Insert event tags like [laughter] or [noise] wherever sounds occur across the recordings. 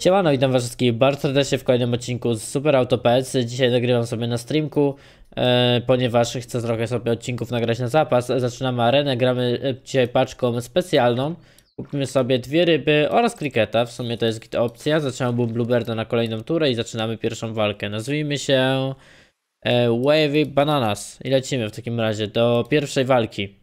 Siemano, witam was wszystkich bardzo serdecznie w kolejnym odcinku z Super Auto PS. Dzisiaj nagrywam sobie na streamku, e, ponieważ chcę trochę sobie odcinków nagrać na zapas. Zaczynamy arenę, gramy e, dzisiaj paczką specjalną. Kupimy sobie dwie ryby oraz kriketa, w sumie to jest git opcja. Zaczynamy Blueberda na kolejną turę i zaczynamy pierwszą walkę. Nazwijmy się e, Wavy Bananas i lecimy w takim razie do pierwszej walki.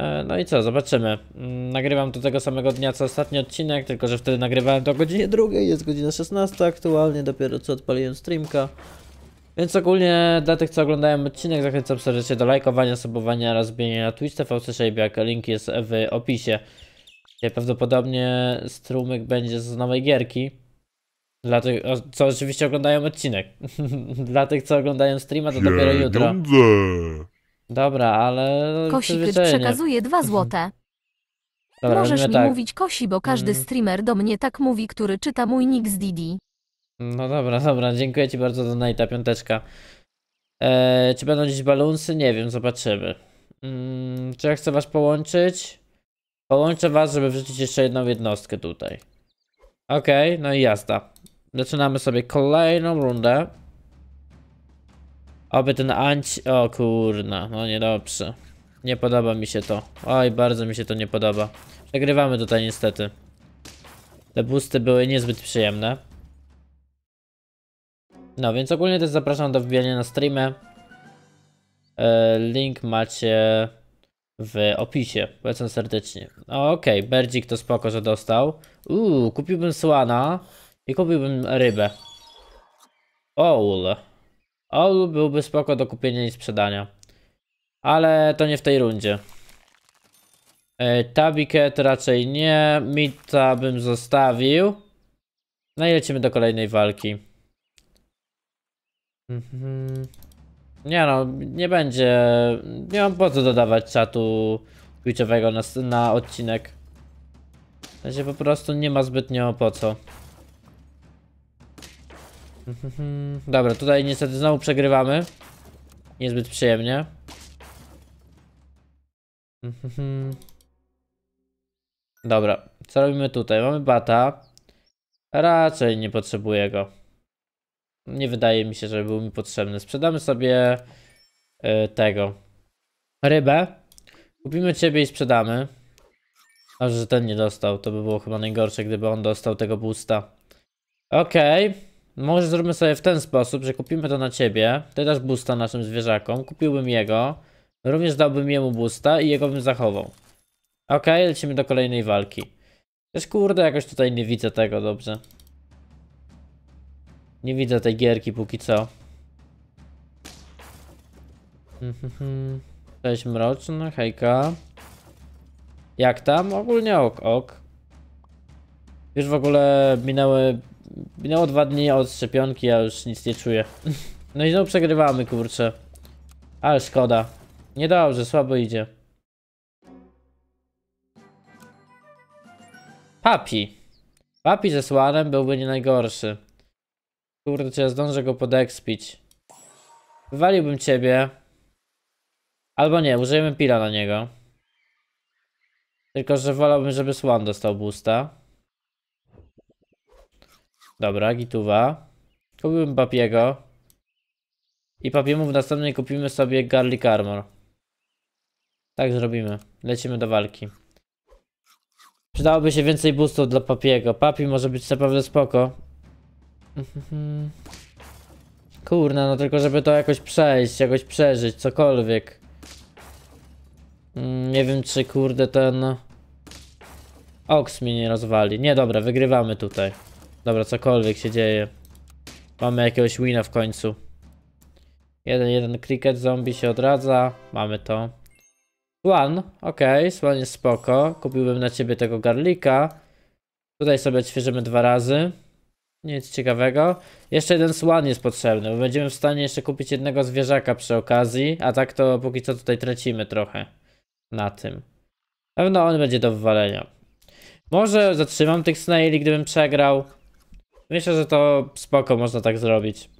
E, no i co, zobaczymy. Mm, nagrywam to tego samego dnia co ostatni odcinek, tylko że wtedy nagrywałem to o godzinie drugiej, jest godzina 16 aktualnie, dopiero co odpaliłem streamka. Więc ogólnie dla tych, co oglądają odcinek, zachęcam serdecznie do lajkowania, subowania oraz bienia na Twitch TV jak Link jest w opisie. Prawdopodobnie strumyk będzie z nowej gierki. Dla tych, co oczywiście oglądają odcinek. [laughs] dla tych, co oglądają streama, to dopiero jutro. Dobra, ale... Kosipyt przekazuje dwa mhm. złote. Dobra, Możesz mi tak. mówić Kosi, bo każdy mhm. streamer do mnie tak mówi, który czyta mój nick z Didi. No dobra, [laughs] dobra, dziękuję ci bardzo za najta piąteczka. Eee, czy będą dziś balunsy? Nie wiem, zobaczymy. Mm, czy ja chcę was połączyć? Połączę was, żeby wrzucić jeszcze jedną jednostkę tutaj. Okej, okay, no i jazda. Zaczynamy sobie kolejną rundę. Oby ten anci... O kurna, no niedobrze. Nie podoba mi się to. Oj, bardzo mi się to nie podoba. Przegrywamy tutaj niestety. Te busty były niezbyt przyjemne. No, więc ogólnie też zapraszam do wbijania na streamy. E, link macie w opisie. Polecam serdecznie. Okej, okay, Berdzik to spoko, że dostał. Uuu, kupiłbym słana i kupiłbym rybę. Owl. Owl byłby spoko do kupienia i sprzedania. Ale to nie w tej rundzie. E, Tabiket raczej nie. Mita bym zostawił. No i lecimy do kolejnej walki. Mhm. Nie no, nie będzie... Nie mam po co dodawać czatu Twitchowego na, na odcinek. W sensie po prostu nie ma zbytnio po co. Dobra, tutaj niestety znowu przegrywamy. Niezbyt przyjemnie. Dobra, co robimy tutaj? Mamy bata. Raczej nie potrzebuję go. Nie wydaje mi się, żeby był mi potrzebny. Sprzedamy sobie y, tego. Rybę. Kupimy ciebie i sprzedamy. Dobrze, że ten nie dostał. To by było chyba najgorsze, gdyby on dostał tego boosta. Okej. Okay. Może zrobimy sobie w ten sposób, że kupimy to na ciebie. Ty dasz busta naszym zwierzakom. Kupiłbym jego. Również dałbym jemu busta i jego bym zachował. Ok, lecimy do kolejnej walki. Też kurde, jakoś tutaj nie widzę tego dobrze. Nie widzę tej gierki póki co. [laughs] Cześć mroczny, hejka. Jak tam? Ogólnie ok, ok. Już w ogóle minęły minęło dwa dni od szczepionki, ja już nic nie czuję. [laughs] No i znowu przegrywamy, kurczę. Ale szkoda. Niedobrze, słabo idzie. Papi. Papi ze Słanem byłby nie najgorszy. Kurczę, zdążę go podekspić. Wywaliłbym ciebie. Albo nie, użyjemy pila na niego. Tylko, że wolałbym, żeby Słan dostał boosta. Dobra, gituwa. Kupimy papiego. I papiemu w następnej kupimy sobie garlic armor. Tak zrobimy. Lecimy do walki. Przydałoby się więcej boostów dla papiego. Papi może być naprawdę spoko. [laughs] Kurna, no tylko żeby to jakoś przejść, jakoś przeżyć, cokolwiek. Mm, nie wiem czy kurde ten... Oks mnie nie rozwali. Nie, dobra, wygrywamy tutaj. Dobra, cokolwiek się dzieje. Mamy jakiegoś wina w końcu. Jeden, jeden cricket, zombie się odradza. Mamy to. Swan, okej, okay, Swan jest spoko. Kupiłbym na ciebie tego garlika. Tutaj sobie odświeżymy dwa razy. Nic ciekawego. Jeszcze jeden słan jest potrzebny, bo będziemy w stanie jeszcze kupić jednego zwierzaka przy okazji, a tak to póki co tutaj tracimy trochę na tym. Pewno on będzie do wywalenia. Może zatrzymam tych snaili, gdybym przegrał. Myślę, że to spoko można tak zrobić.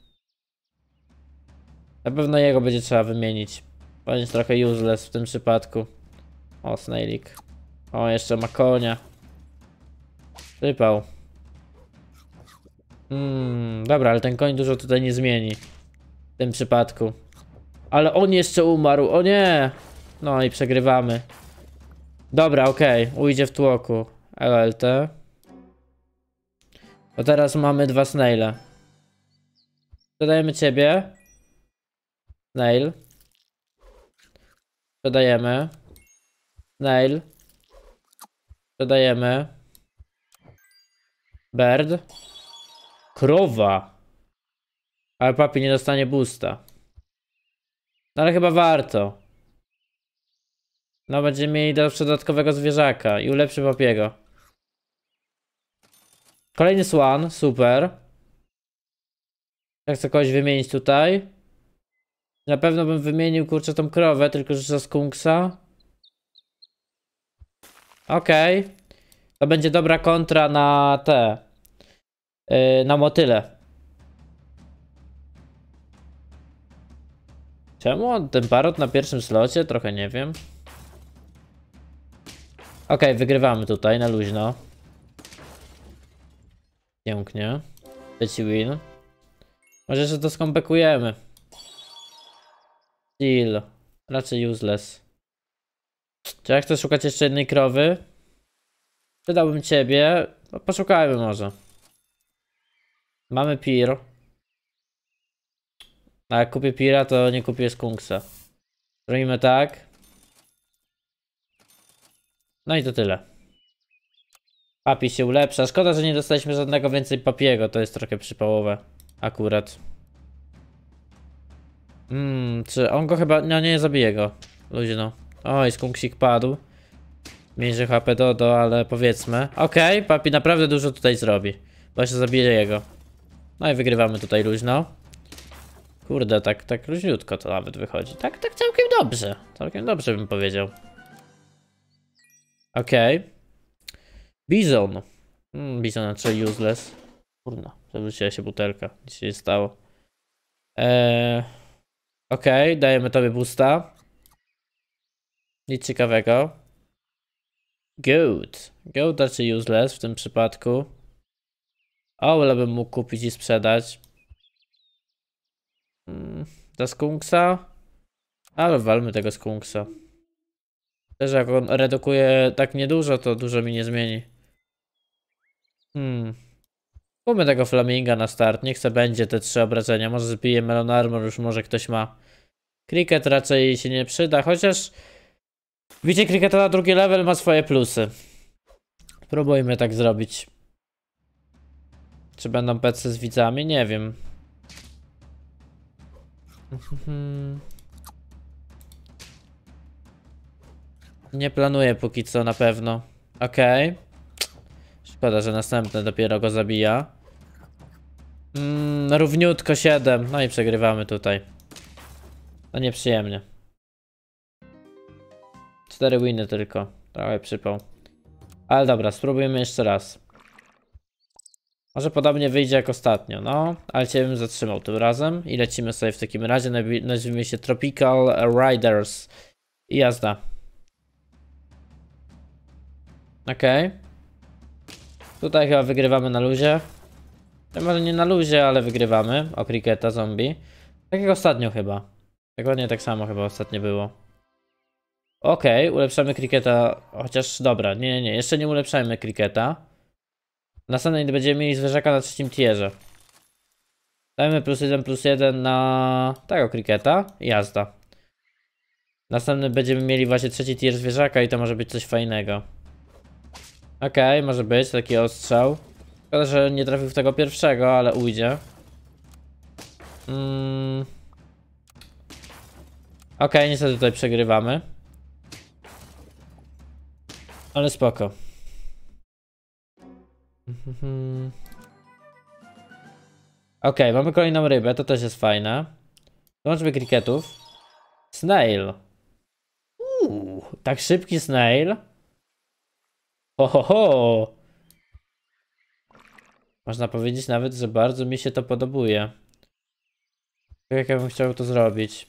Na pewno jego będzie trzeba wymienić. On trochę useless w tym przypadku. O, Snailik. O, jeszcze ma konia. Typał. Hmm, dobra, ale ten koń dużo tutaj nie zmieni. W tym przypadku. Ale on jeszcze umarł, o nie! No i przegrywamy. Dobra, okej, okay. ujdzie w tłoku. LLT. Bo teraz mamy dwa snaile. Dodajemy ciebie. Snail. Dodajemy. Snail. Dodajemy. Bird. Krowa. Ale papi nie dostanie busta. No ale chyba warto. No będziemy mieli dodatkowe dodatkowego zwierzaka i ulepszy papiego. Kolejny swan, super. Jak chcę kogoś wymienić tutaj. Na pewno bym wymienił, kurczę, tą krowę, tylko że za skunksa. Okej. Okay. To będzie dobra kontra na te. Yy, na motyle. Czemu on ten parot na pierwszym slocie? Trochę nie wiem. Okej, okay, wygrywamy tutaj na luźno pięknie. Trzeci win. Może że to skompekujemy. Deal. Raczej useless. Czy ja chcę szukać jeszcze jednej krowy? Przydałbym ciebie. No, poszukajmy może. Mamy pir. A jak kupię pira, to nie kupię skunksa. Robimy tak. No i to tyle. Papi się ulepsza. Szkoda, że nie dostaliśmy żadnego więcej papiego. To jest trochę przypałowe. Akurat. Mmm, czy on go chyba... No nie, zabije go. Ludzie no. Oj, skunksik padł. Mniejszy HP Dodo, ale powiedzmy. Okej, okay, papi naprawdę dużo tutaj zrobi. Właśnie zabije jego. No i wygrywamy tutaj luźno. Kurde, tak, tak luźniutko to nawet wychodzi. Tak, tak całkiem dobrze. Całkiem dobrze bym powiedział. Okej. Okay. Bizon. Hmm, Bizon raczej useless. Kurna, przewróciła się butelka. Nic się nie stało. Eee, Okej, okay, dajemy tobie busta. Nic ciekawego. Goat. Goat raczej useless w tym przypadku. O, ale bym mógł kupić i sprzedać. Hmm, skunksa? Ale walmy tego skunksa. Też jak on redukuje tak niedużo, to dużo mi nie zmieni. Hmm. Kupmy tego Flaminga na start, niech se będzie te trzy obrażenia. Może zbije Melon Armor, już może ktoś ma. Cricket raczej się nie przyda, chociaż... widzicie cricket na drugi level ma swoje plusy. Próbujmy tak zrobić. Czy będą PC z widzami? Nie wiem. [laughs] Nie planuję póki co na pewno. Okej. Okay. Szkoda, że następne dopiero go zabija. Mm, równiutko 7. No i przegrywamy tutaj. No nieprzyjemnie. 4 winy tylko. Trochę przypał. Ale dobra, spróbujemy jeszcze raz. Może podobnie wyjdzie jak ostatnio, no. Ale cię bym zatrzymał tym razem. I lecimy sobie w takim razie. Nazwijmy się Tropical Riders. I jazda. Okej. Okay. Tutaj chyba wygrywamy na luzie. Chyba może nie na luzie, ale wygrywamy. O kriketa zombie. Tak jak ostatnio chyba. Dokładnie tak samo chyba ostatnio było. Okej, okay, ulepszamy kriketa. Chociaż dobra, nie, nie, nie. Jeszcze nie ulepszajmy kriketa. Następnej będziemy mieli zwierzaka na trzecim tierze. Dajmy plus jeden plus jeden na tego kriketa. Jazda. Następny będziemy mieli właśnie trzeci tier zwierzaka i to może być coś fajnego. Okej, okay, może być taki ostrzał. Szkoda, że nie trafił w tego pierwszego, ale ujdzie. Mm. Okej, okay, niestety tutaj przegrywamy. Ale spoko. [laughs] Okej, okay, mamy kolejną rybę, to też jest fajne. Dołączmy kriketów. Snail. Uuu, tak szybki snail. Ho, ho, ho! Można powiedzieć nawet, że bardzo mi się to podobuje. Tak jak ja bym chciał to zrobić.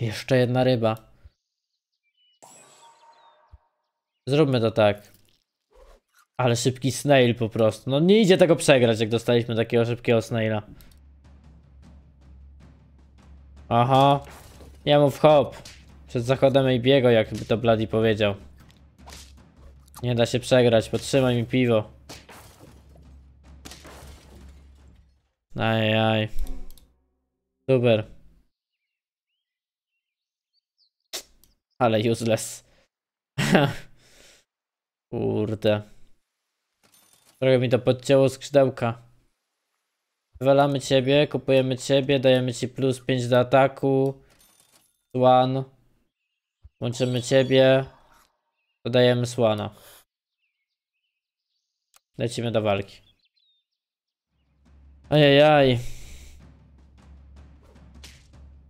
Jeszcze jedna ryba. Zróbmy to tak. Ale szybki snail po prostu. No nie idzie tego przegrać, jak dostaliśmy takiego szybkiego snaila. Aha. Ja mów hop. Przed zachodem Ejbiego, jakby to Bloody powiedział. Nie da się przegrać, potrzymaj mi piwo. Ajaj. Super. Ale useless. [laughs] Kurde. Trochę mi to podcięło skrzydełka. Wywalamy ciebie, kupujemy ciebie, dajemy ci plus 5 do ataku. One. Łączymy ciebie. Dodajemy słana. Lecimy do walki. Ajajaj.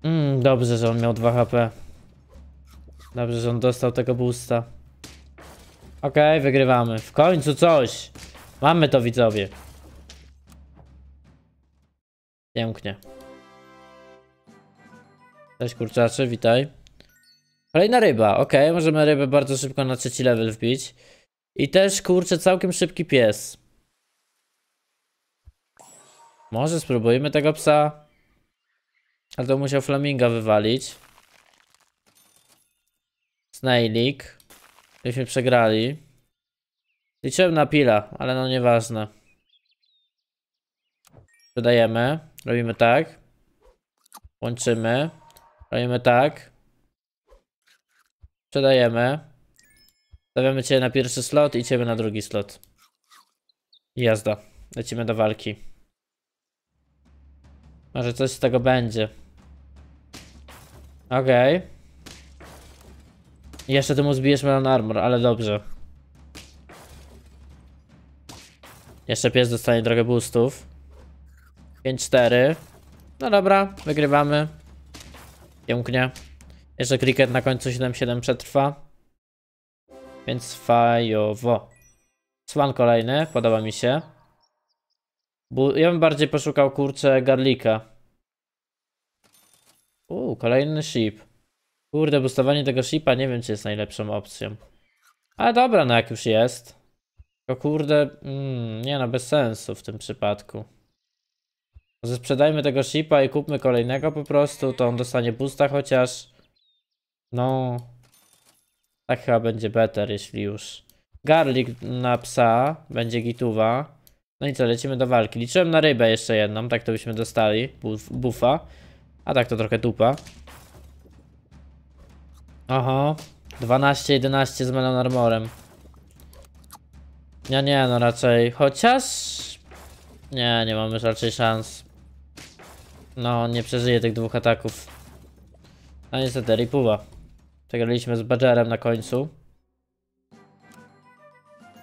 Mm, dobrze, że on miał 2 HP. Dobrze, że on dostał tego boosta. Okej, okay, wygrywamy. W końcu coś. Mamy to, widzowie. Pięknie. Cześć kurczacze, witaj. Kolejna ryba, ok, możemy rybę bardzo szybko na trzeci level wbić. I też, kurczę, całkiem szybki pies. Może spróbujmy tego psa? Ale to musiał flaminga wywalić. Snailik. Byśmy przegrali. Liczyłem na pila, ale no nieważne. Dodajemy. Robimy tak. Łączymy. Robimy tak przedajemy, Stawiamy cię na pierwszy slot i ciebie na drugi slot. Jazda. Lecimy do walki. Może coś z tego będzie. Okej. Okay. Jeszcze temu zbijesz melon armor, ale dobrze. Jeszcze pies dostanie drogę boostów. 5-4. No dobra, wygrywamy. Pięknie. Jeszcze Cricket na końcu 7-7 przetrwa. Więc fajowo. Swan kolejny, podoba mi się. Bu ja bym bardziej poszukał kurczę garlika. Uuu, kolejny ship. Kurde, boostowanie tego shipa nie wiem czy jest najlepszą opcją. Ale dobra, no jak już jest. Tylko kurde, mm, nie no, bez sensu w tym przypadku. Może sprzedajmy tego shipa i kupmy kolejnego po prostu, to on dostanie boosta chociaż. No. Tak chyba będzie better, jeśli już. Garlic na psa, będzie gituwa. No i co, lecimy do walki. Liczyłem na rybę jeszcze jedną, tak to byśmy dostali, bufa. A tak to trochę dupa. Oho, 12-11 z Melon Armorem. Nie, nie, no raczej, chociaż... Nie, nie mamy raczej szans. No, nie przeżyję tych dwóch ataków. No niestety, ripuwa. Przegraliśmy z Badgerem na końcu.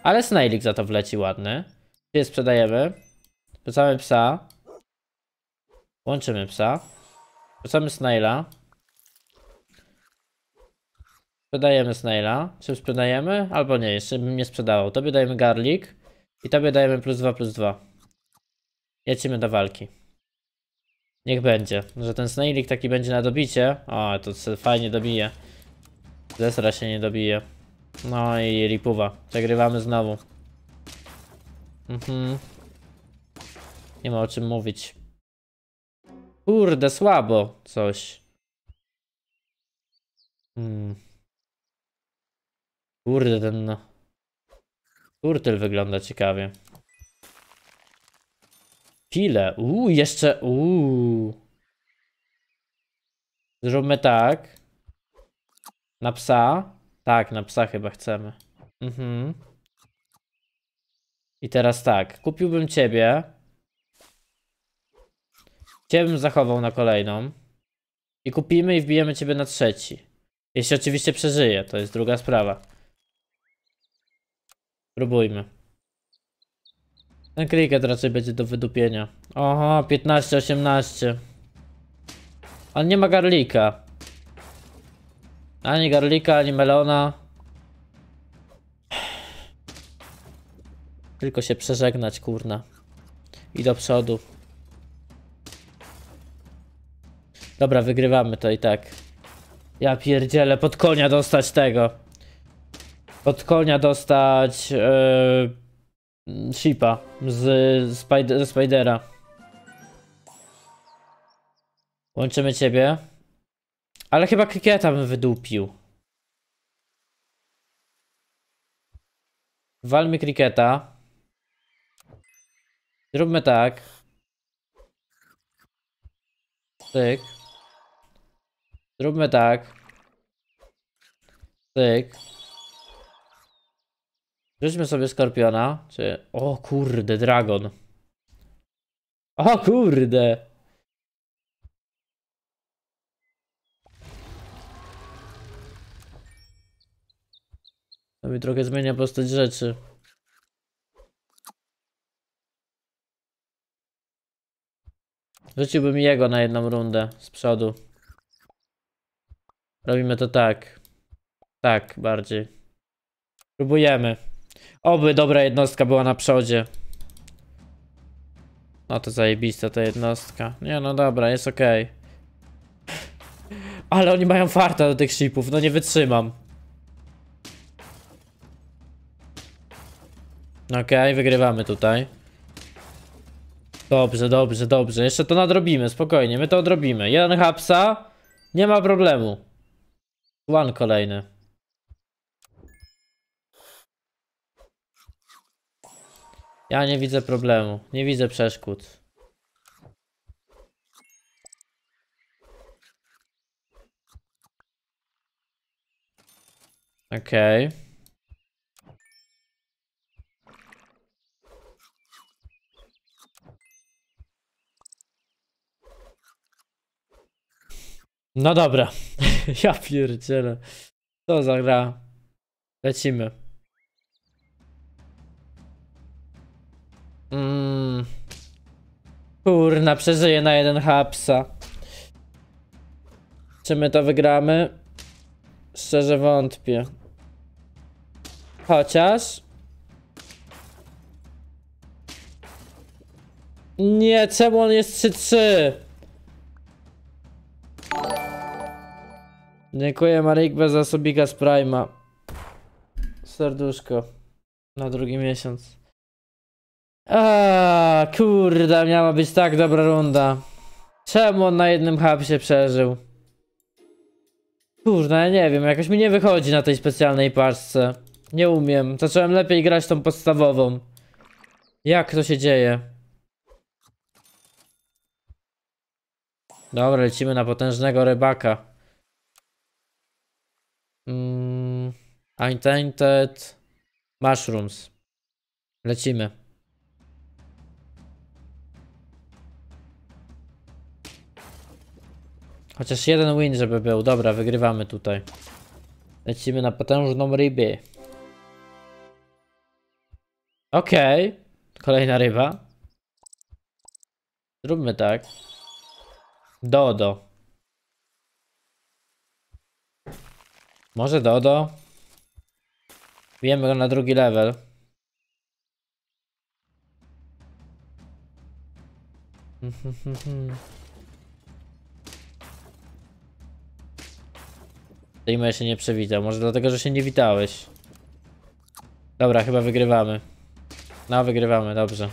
Ale Snailik za to wleci ładny. Pies sprzedajemy. Wrzucamy psa. Łączymy psa. Wrzucamy Snaila. Sprzedajemy Snaila. Czy sprzedajemy? Albo nie, jeszcze bym nie sprzedawał. Tobie dajemy garlic. I tobie dajemy plus 2, plus 2. Lecimy do walki. Niech będzie, że ten Snailik taki będzie na dobicie. O, to fajnie dobije. Zesra się nie dobije. No i ripuwa. Przegrywamy znowu. Mhm. Nie ma o czym mówić. Kurde, słabo coś. Hmm. Kurde, ten no. Turtyl wygląda ciekawie. Pile. Uuu, jeszcze. Uuu. Zróbmy tak. Na psa? Tak, na psa chyba chcemy. Mhm. I teraz tak, kupiłbym ciebie. Ciebie bym zachował na kolejną. I kupimy i wbijemy ciebie na trzeci. Jeśli oczywiście przeżyje, to jest druga sprawa. Spróbujmy. Ten cricket raczej będzie do wydupienia. Oho, 15-18. Ale nie ma garlika. Ani garlika, ani melona. Tylko się przeżegnać, kurna. I do przodu. Dobra, wygrywamy to i tak. Ja pierdzielę, pod konia dostać tego. Pod konia dostać... Yy, shipa z, z, ze Spidera. Łączymy ciebie. Ale chyba Kikieta bym wydupił. Walmy kriketa. Zróbmy tak. Tyk. Zróbmy tak. Tyk. Rzućmy sobie skorpiona. Czy... O kurde, dragon. O kurde. To mi trochę zmienia postać rzeczy. Rzuciłbym jego na jedną rundę z przodu. Robimy to tak. Tak, bardziej. Próbujemy. Oby dobra jednostka była na przodzie. No to zajebista ta jednostka. Nie no dobra, jest okej. Okay. Ale oni mają farta do tych shipów, no nie wytrzymam. Okej, okay, wygrywamy tutaj. Dobrze, dobrze, dobrze. Jeszcze to nadrobimy, spokojnie, my to odrobimy. Jeden hapsa, nie ma problemu. One kolejny. Ja nie widzę problemu, nie widzę przeszkód. Okej. Okay. No dobra. [laughs] ja pierdzielę. To za Lecimy. Mm. Kurna, przeżyję na jeden hapsa. Czy my to wygramy? Szczerze wątpię. Chociaż... Nie, czemu on jest 3-3? Dziękuję Marikbe za Sobika z Prima. Serduszko. Na drugi miesiąc. A kurda, miała być tak dobra runda. Czemu on na jednym się przeżył? Kurde, ja nie wiem, jakoś mi nie wychodzi na tej specjalnej paczce. Nie umiem. Zacząłem lepiej grać tą podstawową. Jak to się dzieje? Dobra, lecimy na potężnego rybaka. Mm, untainted Mushrooms. Lecimy. Chociaż jeden win, żeby był. Dobra, wygrywamy tutaj. Lecimy na potężną rybę. Okej. Okay. Kolejna ryba. Zróbmy tak. Dodo. Może Dodo? Bijemy go na drugi level. [laughs] Zajmę się nie przewitał. Może dlatego, że się nie witałeś. Dobra, chyba wygrywamy. No, wygrywamy, dobrze.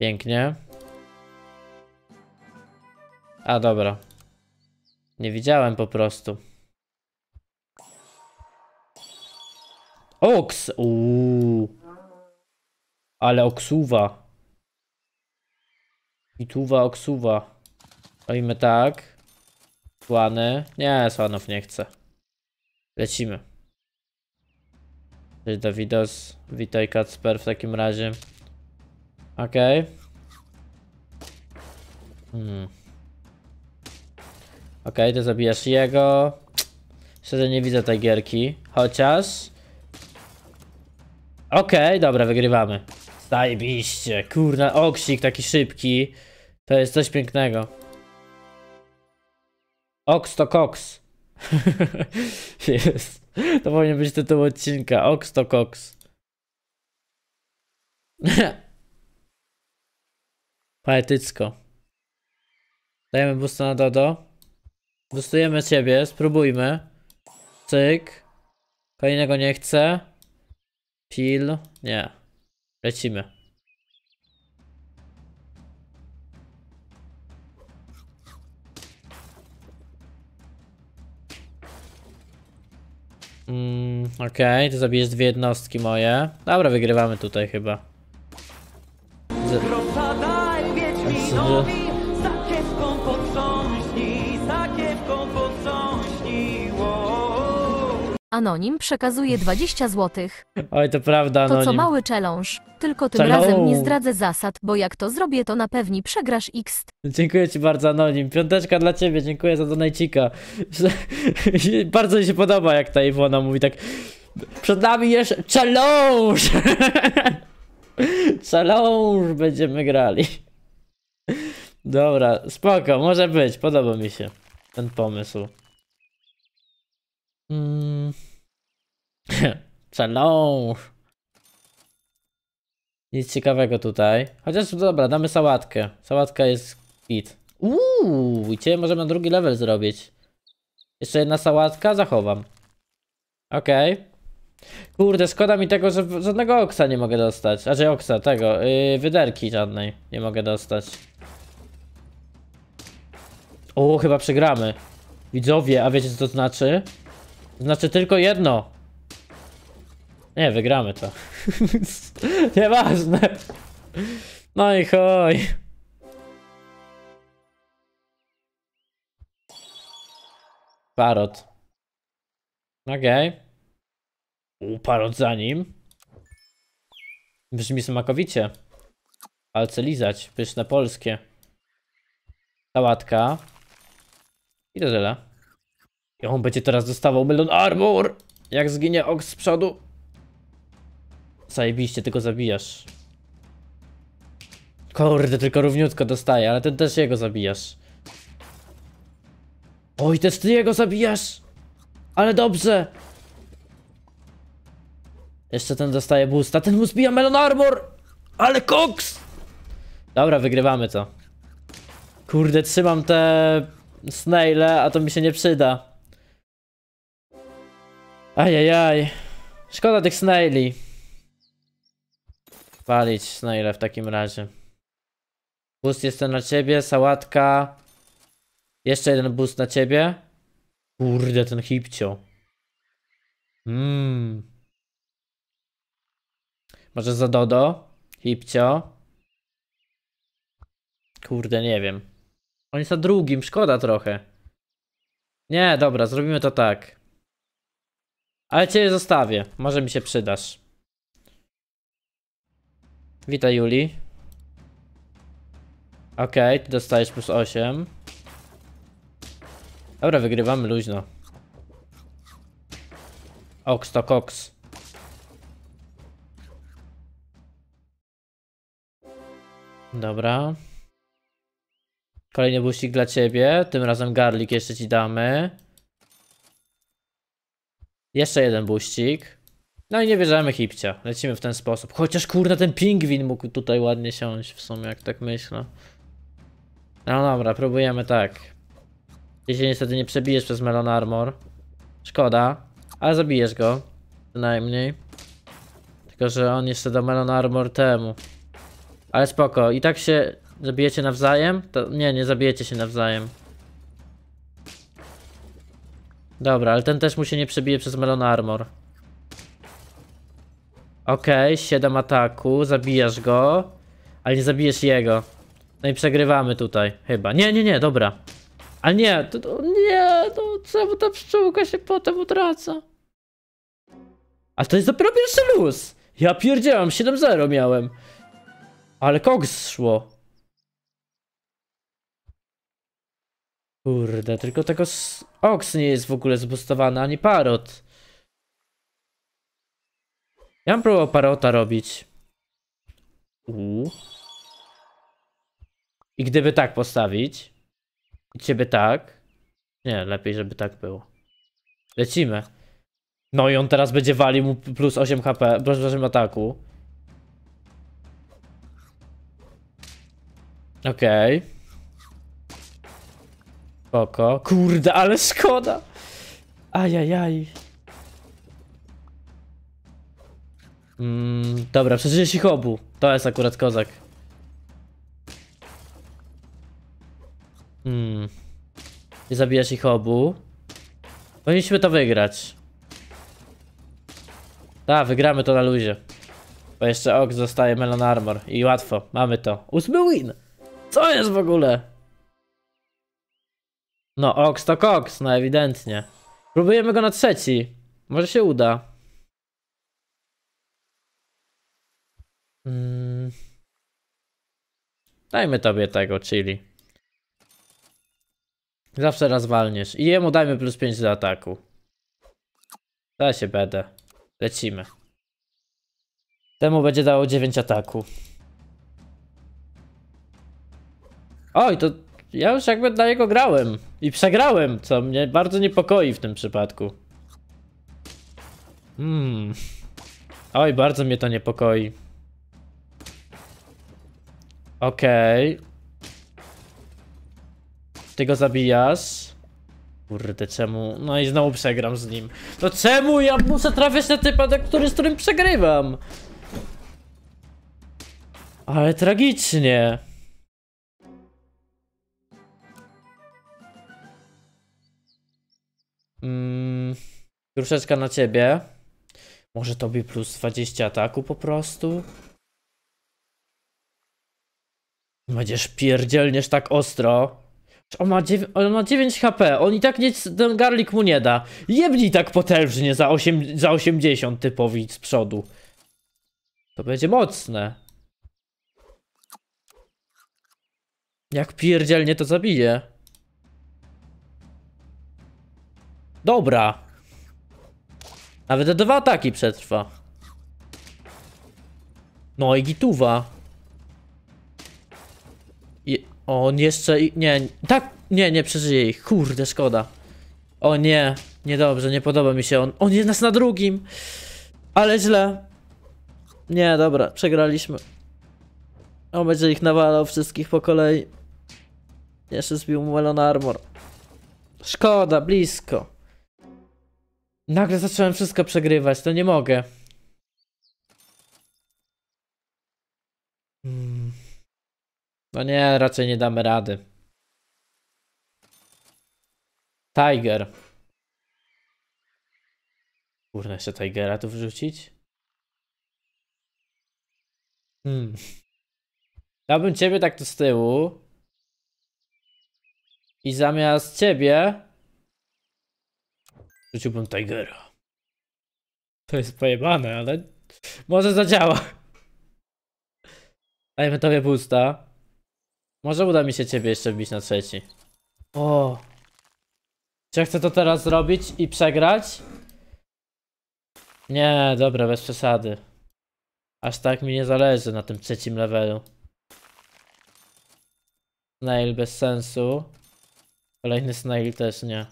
Pięknie. A, dobra. Nie widziałem po prostu. Oks! Uuu. Ale oksuwa. tuwa oksuwa. Robimy tak. Słany. Nie, słanów nie chcę. Lecimy. Cześć Dawidos. Witaj Kacper w takim razie. Okej. Okay. Hmm. Okej, okay, to zabijasz jego. Szczerze nie widzę tej gierki. Chociaż... Okej, okay, dobra, wygrywamy. Zajebiście, kurna, oksik taki szybki. To jest coś pięknego. Oks to koks. [laughs] jest. To powinien być tytuł odcinka. Oks to koks. [laughs] Poetycko. Dajemy busta na dodo. Bustujemy ciebie, spróbujmy. Cyk. Kolejnego nie chcę. Pil? Nie. Lecimy. Mm, okej, okay, to zabijesz dwie jednostki moje. Dobra, wygrywamy tutaj chyba. Z... Anonim przekazuje 20 zł. Oj, to prawda, To co mały challenge. Tylko tym razem nie zdradzę zasad, bo jak to zrobię, to na pewno przegrasz X. Dziękuję ci bardzo, Anonim. Piąteczka dla ciebie, dziękuję za donajcika. [laughs] bardzo mi się podoba, jak ta Iwona mówi tak. Przed nami jeszcze challenge! [laughs] challenge będziemy grali. Dobra, spoko, może być, podoba mi się ten pomysł. Mm. [laughs] Challenge. Nic ciekawego tutaj. Chociaż dobra, damy sałatkę. Sałatka jest git. Uuu, i cię możemy na drugi level zrobić. Jeszcze jedna sałatka zachowam. Okej. Okay. Kurde, szkoda mi tego, że żadnego oksa nie mogę dostać. A że oksa, tego, yy, wyderki żadnej nie mogę dostać. O, chyba przegramy. Widzowie, a wiecie co to znaczy? Znaczy tylko jedno. Nie, wygramy to. [laughs] Nieważne. No i hoj. Parot. Okej. Okay. U, parot za nim. Brzmi smakowicie. Palce lizać, pyszne polskie. Sałatka. I to tyle. I on będzie teraz dostawał Melon Armor! Jak zginie Ox z przodu. Zajebiście, tylko zabijasz. Kurde, tylko równiutko dostaje, ale ten też jego zabijasz. Oj, też ty jego zabijasz! Ale dobrze! Jeszcze ten dostaje boosta. Ten mu zbija Melon Armor! Ale koks! Dobra, wygrywamy to. Kurde, trzymam te snaile, a to mi się nie przyda. Ajajaj. Szkoda tych snaili. Palić snaile w takim razie. Boost jest na ciebie, sałatka. Jeszcze jeden boost na ciebie. Kurde, ten hipcio. Mmm. Może za Dodo? Hipcio? Kurde, nie wiem. On jest na drugim, szkoda trochę. Nie, dobra, zrobimy to tak. Ale cię zostawię. Może mi się przydasz. Witaj Juli. Okej, okay, ty dostajesz plus 8. Dobra, wygrywamy luźno. Ox to koks. Dobra. Kolejny busik dla ciebie. Tym razem garlic jeszcze ci damy. Jeszcze jeden buścik. No i nie bierzemy hipcia. Lecimy w ten sposób. Chociaż kurde ten pingwin mógł tutaj ładnie siąść w sumie, jak tak myślę. No dobra, próbujemy tak. Jeśli się niestety nie przebijesz przez Melon Armor. Szkoda, ale zabijesz go. Przynajmniej. Tylko, że on jeszcze do Melon Armor temu. Ale spoko, i tak się zabijecie nawzajem? To... Nie, nie zabijecie się nawzajem. Dobra, ale ten też mu się nie przebije przez Melon Armor. Okej, okay, 7 ataku, zabijasz go, ale nie zabijesz jego. No i przegrywamy tutaj, chyba. Nie, nie, nie, dobra. A nie, to, to nie, to czemu ta pszczółka się potem utraca? A to jest dopiero pierwszy luz! Ja pierdziałam, 7-0 miałem. Ale koks szło. Kurde, tylko tego Oks nie jest w ogóle zbustowany, ani Parot. Ja bym próbował Parota robić. I gdyby tak postawić. I ciebie tak. Nie, lepiej żeby tak było. Lecimy. No i on teraz będzie walił mu plus 8 HP, plus 8 ataku. Okej. Okay. Spoko. Kurde, ale szkoda. Ajajaj. Mm, dobra, przeżyjesz ich obu. To jest akurat kozak. Hmm. Nie zabijasz ich obu. Powinniśmy to wygrać. Tak, wygramy to na luzie. Bo jeszcze ok zostaje Melon Armor i łatwo, mamy to. Ósmy win! Co jest w ogóle? No, Ox to koks, no ewidentnie. Próbujemy go na trzeci. Może się uda. Hmm. Dajmy tobie tego chili. Zawsze raz walniesz. I jemu dajmy plus 5 do ataku. Da się będę. Lecimy. Temu będzie dało 9 ataku. Oj, to ja już jakby na niego grałem. I przegrałem, co mnie bardzo niepokoi w tym przypadku. Hmm. Oj, bardzo mnie to niepokoi. Okej. Okay. Ty go zabijasz. Kurde, czemu? No i znowu przegram z nim. To no czemu ja muszę trafiać na typa, który, z którym przegrywam? Ale tragicznie. mm, na ciebie. Może tobie plus 20 ataku po prostu? Będziesz pierdzielniesz tak ostro. On ma, on ma 9 HP, on i tak nic, ten garlik mu nie da. Jebnij tak potężnie za, 8, za 80 typowi z przodu. To będzie mocne. Jak pierdzielnie to zabije. Dobra. Nawet dwa ataki przetrwa. No i gituwa. I on jeszcze... Nie, tak... Nie, nie przeżyje ich. Kurde, szkoda. O nie, niedobrze, nie podoba mi się on. On jest nas na drugim. Ale źle. Nie, dobra, przegraliśmy. On będzie ich nawalał wszystkich po kolei. Jeszcze zbił mu Melon Armor. Szkoda, blisko. Nagle zacząłem wszystko przegrywać, to nie mogę. Hmm. No nie, raczej nie damy rady. Tiger. Kurna, jeszcze Tigera tu wrzucić? Hmm. Dałbym ciebie tak tu z tyłu. I zamiast ciebie Rzuciłbym Tigera. To jest pojebane, ale może zadziała. Dajmy tobie pusta. Może uda mi się ciebie jeszcze wbić na trzeci. O. Czy ja chcę to teraz zrobić i przegrać? Nie, dobra, bez przesady. Aż tak mi nie zależy na tym trzecim levelu. Snail bez sensu. Kolejny snail też nie.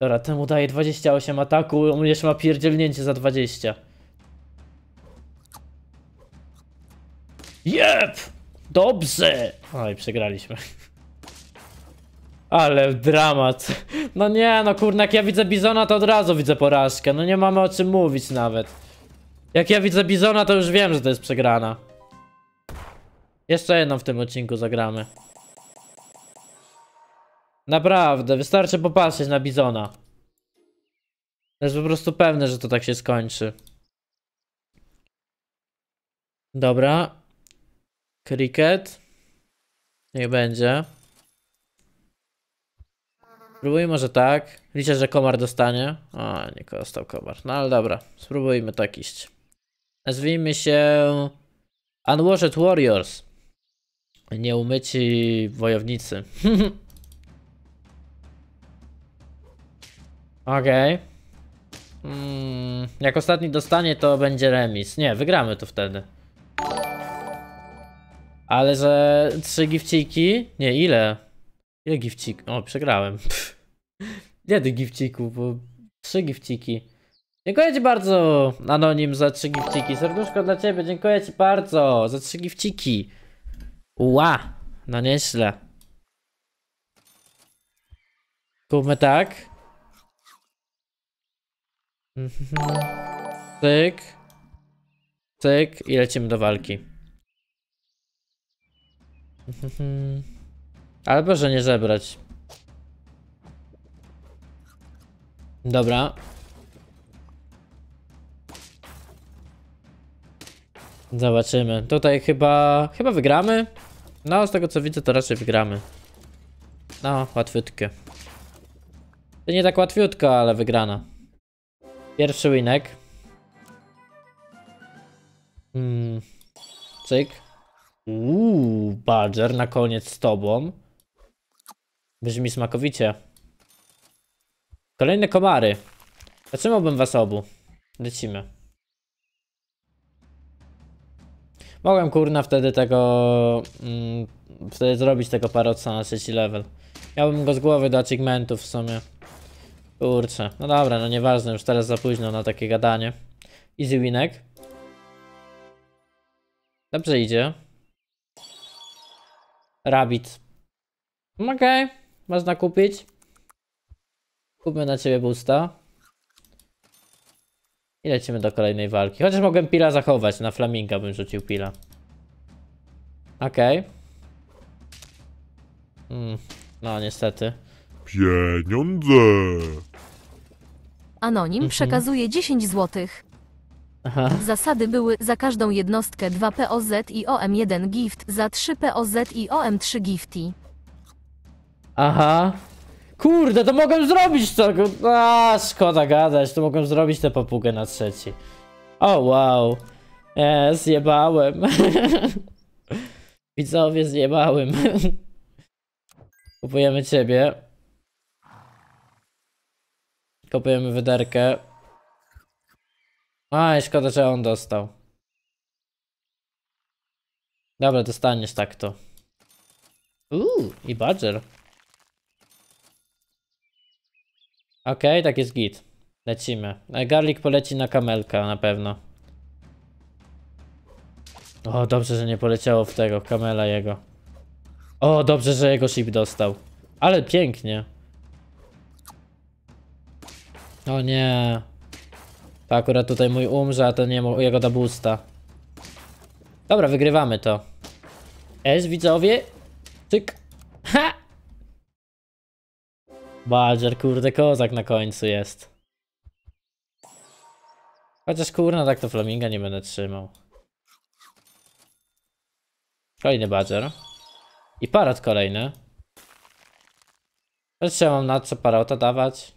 Dobra, temu daje 28 ataku, on jeszcze ma pierdzielnięcie za 20. Jep! Dobrze! Oj, przegraliśmy. Ale dramat. No nie, no kurna, jak ja widzę Bizona, to od razu widzę porażkę. No nie mamy o czym mówić nawet. Jak ja widzę Bizona, to już wiem, że to jest przegrana. Jeszcze jedną w tym odcinku zagramy. Naprawdę, wystarczy popatrzeć na Bizona. jest po prostu pewne, że to tak się skończy. Dobra. Cricket. Niech będzie. Spróbujmy może tak. Liczę, że komar dostanie. A, nie dostał komar. No ale dobra, spróbujmy tak iść. Nazwijmy się... Unwashed Warriors. Nieumyci wojownicy. [laughs] Okej. Okay. Mm, jak ostatni dostanie, to będzie remis. Nie, wygramy to wtedy. Ale że trzy gifciki? Nie, ile? Ile gifcik? O, przegrałem. Nie [laughs] Jeden giftciku, bo trzy gifciki. Dziękuję ci bardzo, Anonim, za trzy gifciki. Serduszko dla ciebie, dziękuję ci bardzo za trzy gifciki. Ła, no nieźle. Kupmy tak. Mhm. Cyk. Cyk i lecimy do walki. Mhm. Albo, że nie zebrać. Dobra. Zobaczymy. Tutaj chyba... Chyba wygramy? No, z tego co widzę, to raczej wygramy. No, łatwiutkie. To nie tak łatwiutko, ale wygrana. Pierwszy winek. Hmm. Cyk. Uuu, Badger na koniec z tobą. Brzmi smakowicie. Kolejne komary. Zatrzymałbym was obu. Lecimy. Mogłem kurna wtedy tego... Mm, wtedy zrobić tego parocca na trzeci level. Miałbym go z głowy do achievementów w sumie. Kurczę, no dobra, no nieważne, już teraz za późno na takie gadanie. Easy winek. Dobrze idzie. Rabbit. Okej, okay. można kupić. Kupmy na ciebie busta. I lecimy do kolejnej walki. Chociaż mogłem pila zachować, na flaminga bym rzucił pila. Okej. Okay. Mm, no niestety. Pieniądze. Anonim mhm. przekazuje 10 zł. Aha. Zasady były za każdą jednostkę 2 POZ i OM1 gift, za 3 POZ i OM3 gifty. Aha. Kurde, to mogłem zrobić to! A, szkoda gadać, to mogłem zrobić tę papugę na trzeci. O, wow. E, zjebałem. [laughs] Widzowie, zjebałem. [laughs] Kupujemy ciebie. Kopujemy wyderkę. Aj, szkoda, że on dostał. Dobra, dostaniesz tak to. Uuu, i badger. Ok, tak jest git. Lecimy. E, garlic poleci na kamelka na pewno. O, dobrze, że nie poleciało w tego kamela jego. O, dobrze, że jego ship dostał. Ale pięknie. O nie. To akurat tutaj mój umrze, a to nie jego da boosta. Dobra, wygrywamy to. S, widzowie. Cyk. Ha! Badger, kurde, kozak na końcu jest. Chociaż kurna, tak to flaminga nie będę trzymał. Kolejny badger. I parot kolejny. trzeba mam na co parota dawać.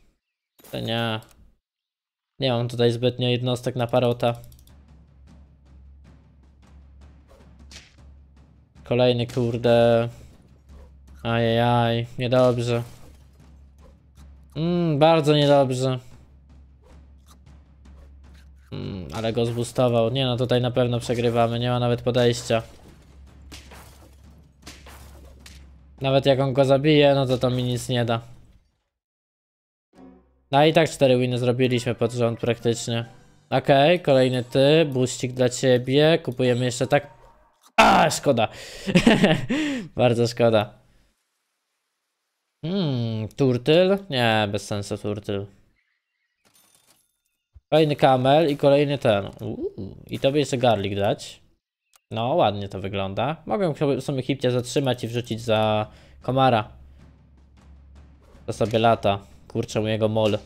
To nie. Nie mam tutaj zbytnio jednostek na parota. Kolejny kurde. Ajajaj, niedobrze. Mm, bardzo niedobrze. Mm, ale go zbustował. Nie no, tutaj na pewno przegrywamy, nie ma nawet podejścia. Nawet jak on go zabije, no to to mi nic nie da. No i tak cztery winy zrobiliśmy pod rząd praktycznie. Okej, okay, kolejny ty, buścik dla ciebie, kupujemy jeszcze tak... A, szkoda. [laughs] Bardzo szkoda. Hmm, turtyl? Nie, bez sensu turtyl. Kolejny kamel i kolejny ten. Uuu, I tobie jeszcze garlic dać. No, ładnie to wygląda. Mogę sobie hipcia zatrzymać i wrzucić za komara. To sobie lata. Kurczę, mojego mol. Okej,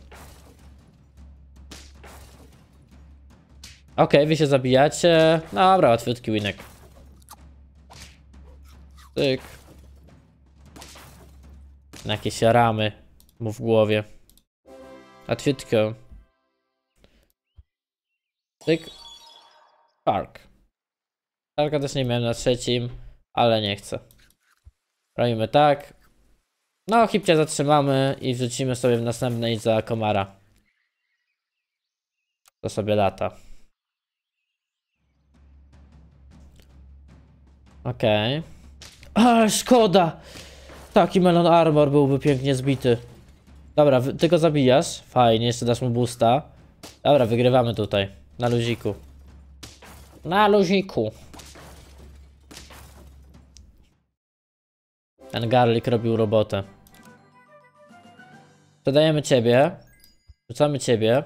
okay, wy się zabijacie. Dobra, łatwiutki winek. Tyk. Na jakieś ramy mu w głowie. Łatwiutko. Tyk. Park. Parka też nie miałem na trzecim, ale nie chcę. Robimy tak. No, hipcia zatrzymamy i wrzucimy sobie w następnej za komara. To sobie lata. Okej. Okay. szkoda! Taki melon armor byłby pięknie zbity. Dobra, ty go zabijasz. Fajnie, jeszcze dasz mu boosta. Dobra, wygrywamy tutaj. Na luziku. Na luziku. Ten garlik robił robotę. Sprzedajemy ciebie. Rzucamy ciebie.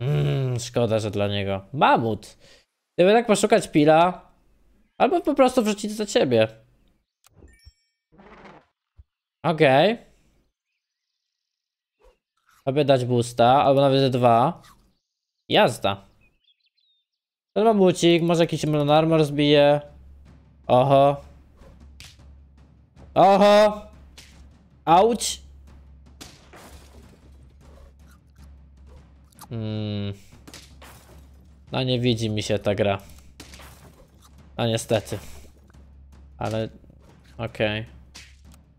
Mm, szkoda, że dla niego. Mamut! Gdyby tak poszukać pila, albo po prostu wrzucić za ciebie. Okej. Okay. Sobie dać busta, albo nawet dwa. Jazda. Ten mamucik, może jakiś armor zbije. Oho. Oho. Auć. Hmm. No nie widzi mi się ta gra. No niestety. Ale... Okej. Okay.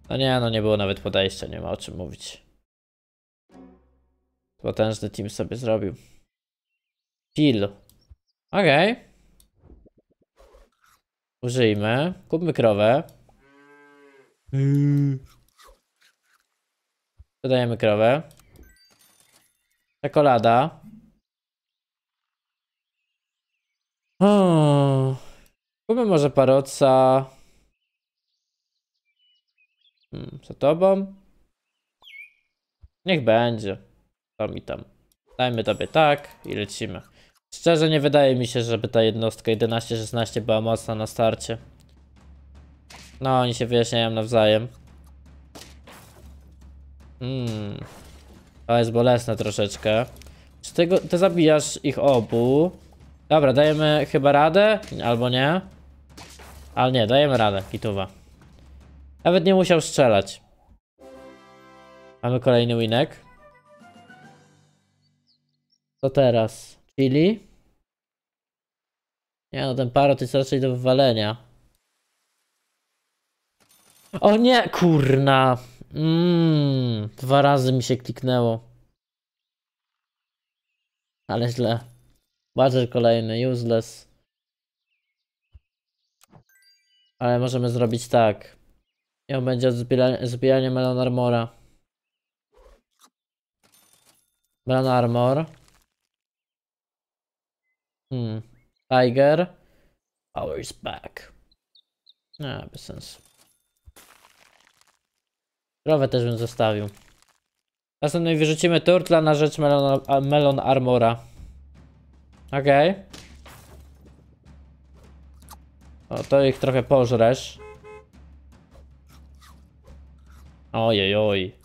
No nie, no nie było nawet podejścia, nie ma o czym mówić. Potężny team sobie zrobił. pil Okej. Okay. Użyjmy. Kupmy krowę. Dodajemy krowę. Czekolada. kupmy może paroca. to hmm, tobą? Niech będzie. To mi tam. Dajmy tobie tak i lecimy. Szczerze nie wydaje mi się, żeby ta jednostka 11-16 była mocna na starcie. No, oni się wyjaśniają nawzajem. Hmm. To jest bolesne troszeczkę. Czy ty, go, ty zabijasz ich obu? Dobra, dajemy chyba radę? Albo nie? Ale nie, dajemy radę, kituwa. Nawet nie musiał strzelać. Mamy kolejny winek. Co teraz? Czyli? Nie no, ten parot jest raczej do wywalenia. O nie, kurna! Mmm, dwa razy mi się kliknęło. Ale źle. Badger kolejny, useless. Ale możemy zrobić tak. I on będzie zbijanie, zbijanie Melon Armora. Melon Armor. Hmm. Tiger. Power is back. Nie, bez sensu. Krowę też bym zostawił. Następnie wyrzucimy turtla na rzecz melon, melon armora. Okej. Okay. O, to ich trochę pożresz. Ojej, oj.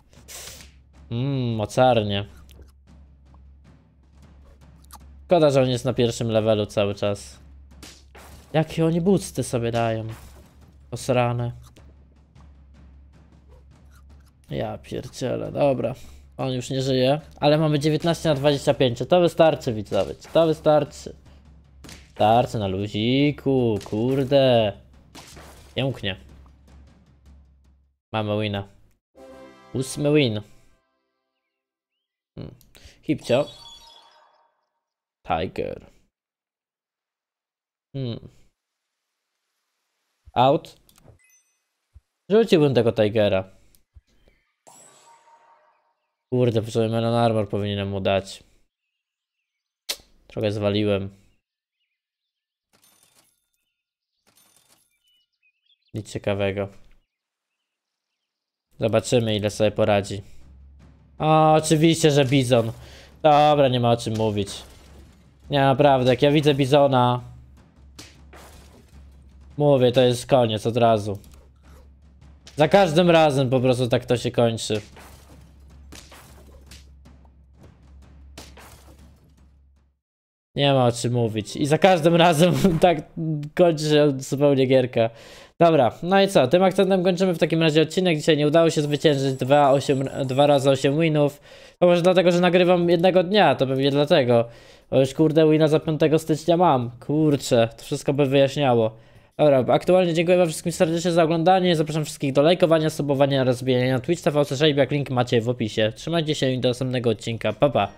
Mmm, mocarnie. Szkoda, że on jest na pierwszym levelu cały czas. Jakie oni bucty sobie dają. Osrane. Ja pierciele. dobra. On już nie żyje, ale mamy 19 na 25. To wystarczy, widzowie. To wystarczy. Starczy na luziku, kurde. umknie. Mamy wina. Ósmy win. Hmm. Hipcio. Tiger. Hmm. Out. Rzuciłbym tego Tigera. Kurde, poczekaj, Melon Armor powinienem mu dać. Trochę zwaliłem. Nic ciekawego. Zobaczymy ile sobie poradzi. O, oczywiście, że Bizon. Dobra, nie ma o czym mówić. Nie, naprawdę, jak ja widzę Bizona... Mówię, to jest koniec od razu. Za każdym razem po prostu tak to się kończy. Nie ma o czym mówić. I za każdym razem [laughs] tak kończy się zupełnie gierka. Dobra, no i co? Tym akcentem kończymy w takim razie odcinek. Dzisiaj nie udało się zwyciężyć 2, 8, 2 razy 8 winów. To może dlatego, że nagrywam jednego dnia, to pewnie dlatego. Bo już kurde wina za 5 stycznia mam. Kurczę, to wszystko by wyjaśniało. Dobra, aktualnie dziękuję wam wszystkim serdecznie za oglądanie. Zapraszam wszystkich do lajkowania, subowania oraz na Twitch, jak link macie w opisie. Trzymajcie się i do następnego odcinka. Pa, pa.